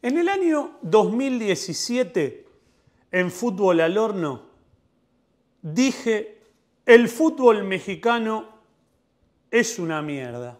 En el año 2017, en Fútbol al Horno, dije, el fútbol mexicano es una mierda.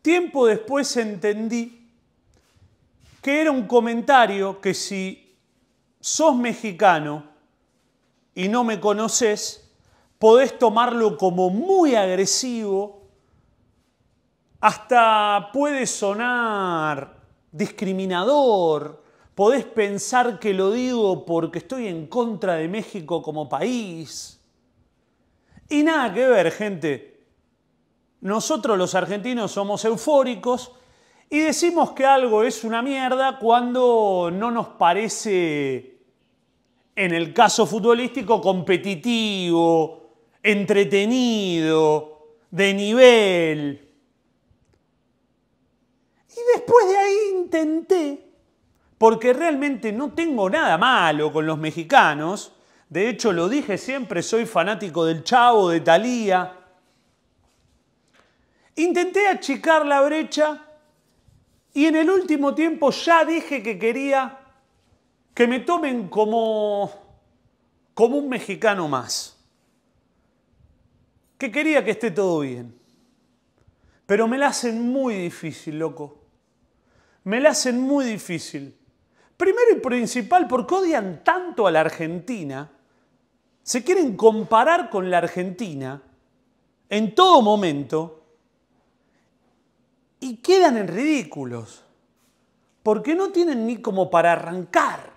Tiempo después entendí que era un comentario que si sos mexicano y no me conoces, podés tomarlo como muy agresivo, hasta puede sonar discriminador, podés pensar que lo digo porque estoy en contra de México como país. Y nada que ver, gente. Nosotros los argentinos somos eufóricos y decimos que algo es una mierda cuando no nos parece, en el caso futbolístico, competitivo, entretenido, de nivel. Y después de ahí intenté, porque realmente no tengo nada malo con los mexicanos, de hecho lo dije siempre, soy fanático del Chavo, de Talía. intenté achicar la brecha y en el último tiempo ya dije que quería que me tomen como, como un mexicano más, que quería que esté todo bien. Pero me la hacen muy difícil, loco me la hacen muy difícil. Primero y principal, porque odian tanto a la Argentina, se quieren comparar con la Argentina en todo momento y quedan en ridículos, porque no tienen ni como para arrancar.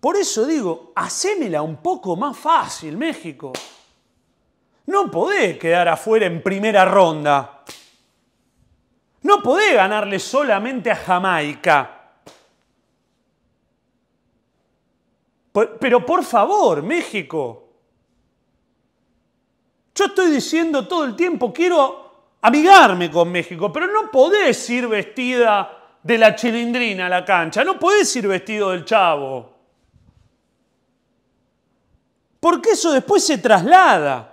Por eso digo, hacémela un poco más fácil, México. No podés quedar afuera en primera ronda. No podés ganarle solamente a Jamaica. Pero por favor, México. Yo estoy diciendo todo el tiempo, quiero amigarme con México, pero no podés ir vestida de la chilindrina a la cancha, no podés ir vestido del chavo. Porque eso después se traslada.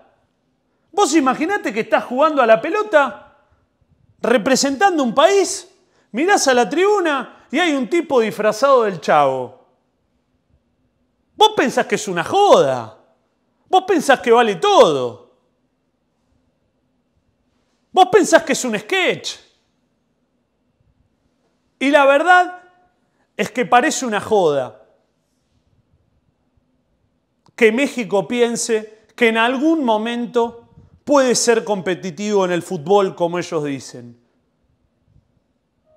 Vos imaginate que estás jugando a la pelota representando un país, mirás a la tribuna y hay un tipo disfrazado del chavo. Vos pensás que es una joda. Vos pensás que vale todo. Vos pensás que es un sketch. Y la verdad es que parece una joda que México piense que en algún momento puede ser competitivo en el fútbol como ellos dicen.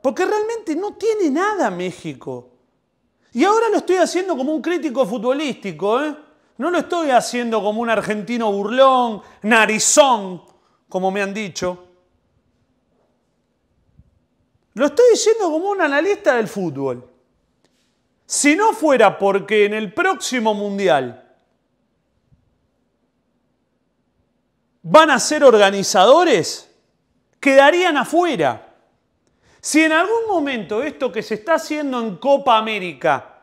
Porque realmente no tiene nada México. Y ahora lo estoy haciendo como un crítico futbolístico, ¿eh? No lo estoy haciendo como un argentino burlón, narizón, como me han dicho. Lo estoy diciendo como un analista del fútbol. Si no fuera porque en el próximo mundial van a ser organizadores, quedarían afuera. Si en algún momento esto que se está haciendo en Copa América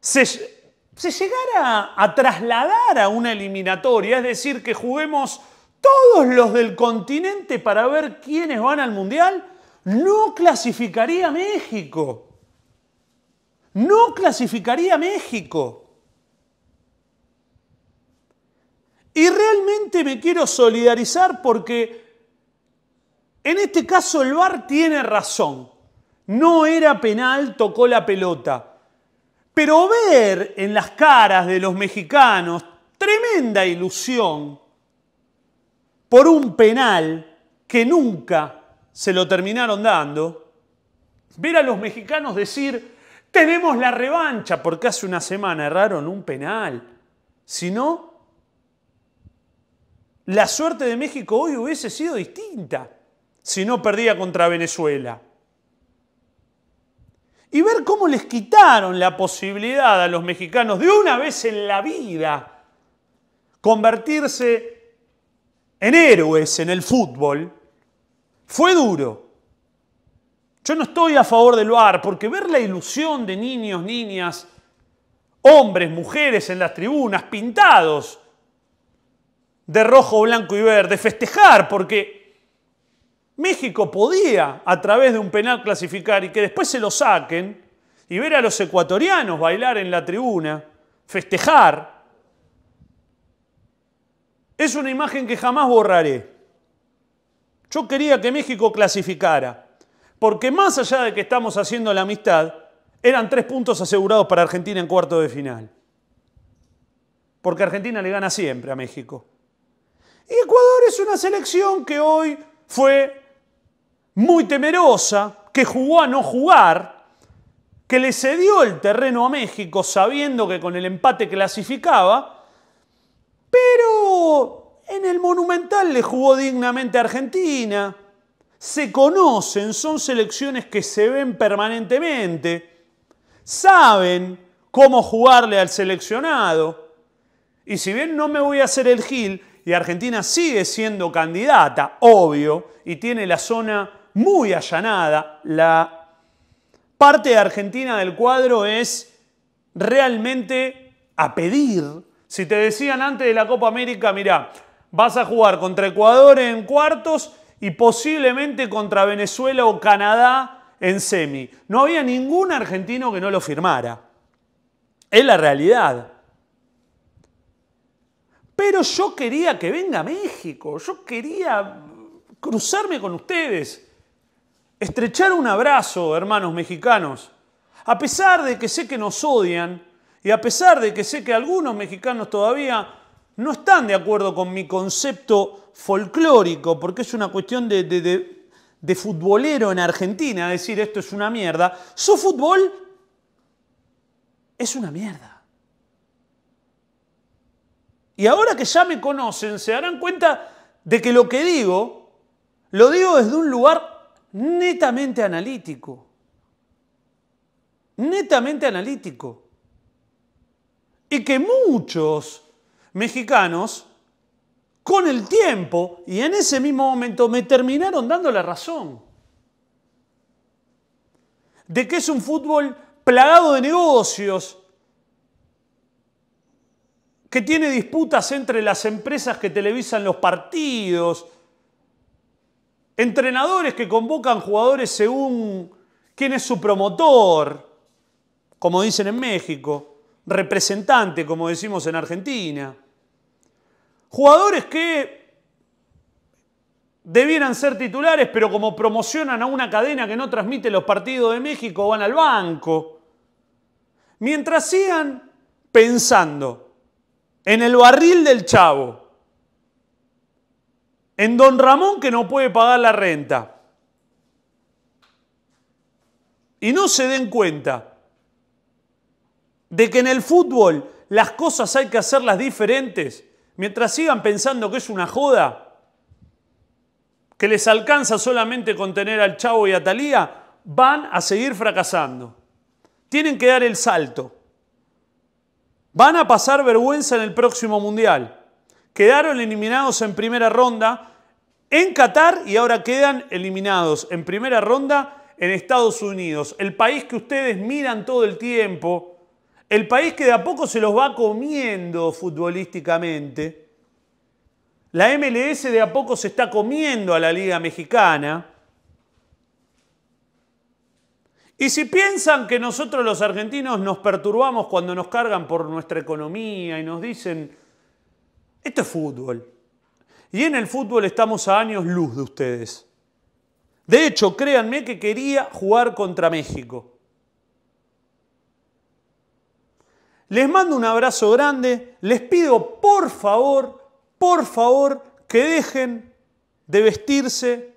se, llegara a, a trasladar a una eliminatoria, es decir, que juguemos todos los del continente para ver quiénes van al Mundial, no clasificaría México. No clasificaría México. Y realmente me quiero solidarizar porque en este caso el VAR tiene razón. No era penal, tocó la pelota. Pero ver en las caras de los mexicanos tremenda ilusión por un penal que nunca se lo terminaron dando, ver a los mexicanos decir, tenemos la revancha, porque hace una semana erraron un penal. Si no, la suerte de México hoy hubiese sido distinta si no perdía contra Venezuela. Y ver cómo les quitaron la posibilidad a los mexicanos de una vez en la vida convertirse en héroes en el fútbol, fue duro. Yo no estoy a favor del VAR, porque ver la ilusión de niños, niñas, hombres, mujeres en las tribunas, pintados de rojo, blanco y verde, festejar, porque México podía a través de un penal clasificar y que después se lo saquen y ver a los ecuatorianos bailar en la tribuna, festejar, es una imagen que jamás borraré. Yo quería que México clasificara, porque más allá de que estamos haciendo la amistad, eran tres puntos asegurados para Argentina en cuarto de final. Porque Argentina le gana siempre a México. Ecuador es una selección que hoy fue muy temerosa, que jugó a no jugar, que le cedió el terreno a México sabiendo que con el empate clasificaba, pero en el Monumental le jugó dignamente a Argentina. Se conocen, son selecciones que se ven permanentemente, saben cómo jugarle al seleccionado. Y si bien no me voy a hacer el gil, y Argentina sigue siendo candidata, obvio, y tiene la zona muy allanada. La parte de Argentina del cuadro es realmente a pedir. Si te decían antes de la Copa América, mirá, vas a jugar contra Ecuador en cuartos y posiblemente contra Venezuela o Canadá en semi. No había ningún argentino que no lo firmara. Es la realidad. Pero yo quería que venga a México, yo quería cruzarme con ustedes, estrechar un abrazo, hermanos mexicanos. A pesar de que sé que nos odian y a pesar de que sé que algunos mexicanos todavía no están de acuerdo con mi concepto folclórico, porque es una cuestión de, de, de futbolero en Argentina decir esto es una mierda, su fútbol es una mierda. Y ahora que ya me conocen, se darán cuenta de que lo que digo, lo digo desde un lugar netamente analítico. Netamente analítico. Y que muchos mexicanos, con el tiempo y en ese mismo momento, me terminaron dando la razón. De que es un fútbol plagado de negocios, que tiene disputas entre las empresas que televisan los partidos, entrenadores que convocan jugadores según quién es su promotor, como dicen en México, representante, como decimos en Argentina, jugadores que debieran ser titulares, pero como promocionan a una cadena que no transmite los partidos de México, van al banco. Mientras sigan pensando en el barril del chavo, en don Ramón que no puede pagar la renta, y no se den cuenta de que en el fútbol las cosas hay que hacerlas diferentes, mientras sigan pensando que es una joda, que les alcanza solamente con al Chavo y a Talía, van a seguir fracasando. Tienen que dar el salto. Van a pasar vergüenza en el próximo Mundial. Quedaron eliminados en primera ronda en Qatar y ahora quedan eliminados en primera ronda en Estados Unidos. El país que ustedes miran todo el tiempo. El país que de a poco se los va comiendo futbolísticamente. La MLS de a poco se está comiendo a la Liga Mexicana. Y si piensan que nosotros los argentinos nos perturbamos cuando nos cargan por nuestra economía y nos dicen, esto es fútbol. Y en el fútbol estamos a años luz de ustedes. De hecho, créanme que quería jugar contra México. Les mando un abrazo grande, les pido por favor, por favor, que dejen de vestirse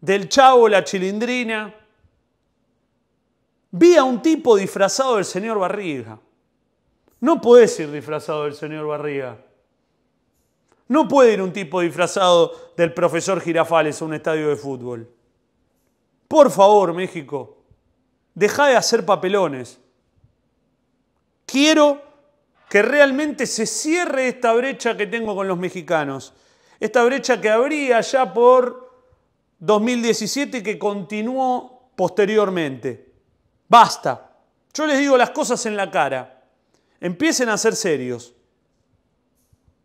del chavo, la chilindrina, Vi a un tipo disfrazado del señor Barriga. No podés ir disfrazado del señor Barriga. No puede ir un tipo disfrazado del profesor Girafales a un estadio de fútbol. Por favor, México, deja de hacer papelones. Quiero que realmente se cierre esta brecha que tengo con los mexicanos. Esta brecha que abría ya por 2017 y que continuó posteriormente. Basta. Yo les digo las cosas en la cara. Empiecen a ser serios.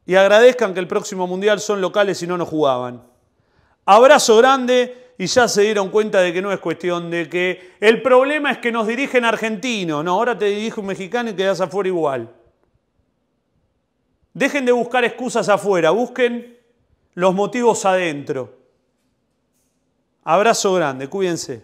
Y agradezcan que el próximo mundial son locales y no nos jugaban. Abrazo grande y ya se dieron cuenta de que no es cuestión de que el problema es que nos dirigen argentinos. No, ahora te dirige un mexicano y quedas afuera igual. Dejen de buscar excusas afuera, busquen los motivos adentro. Abrazo grande, cuídense.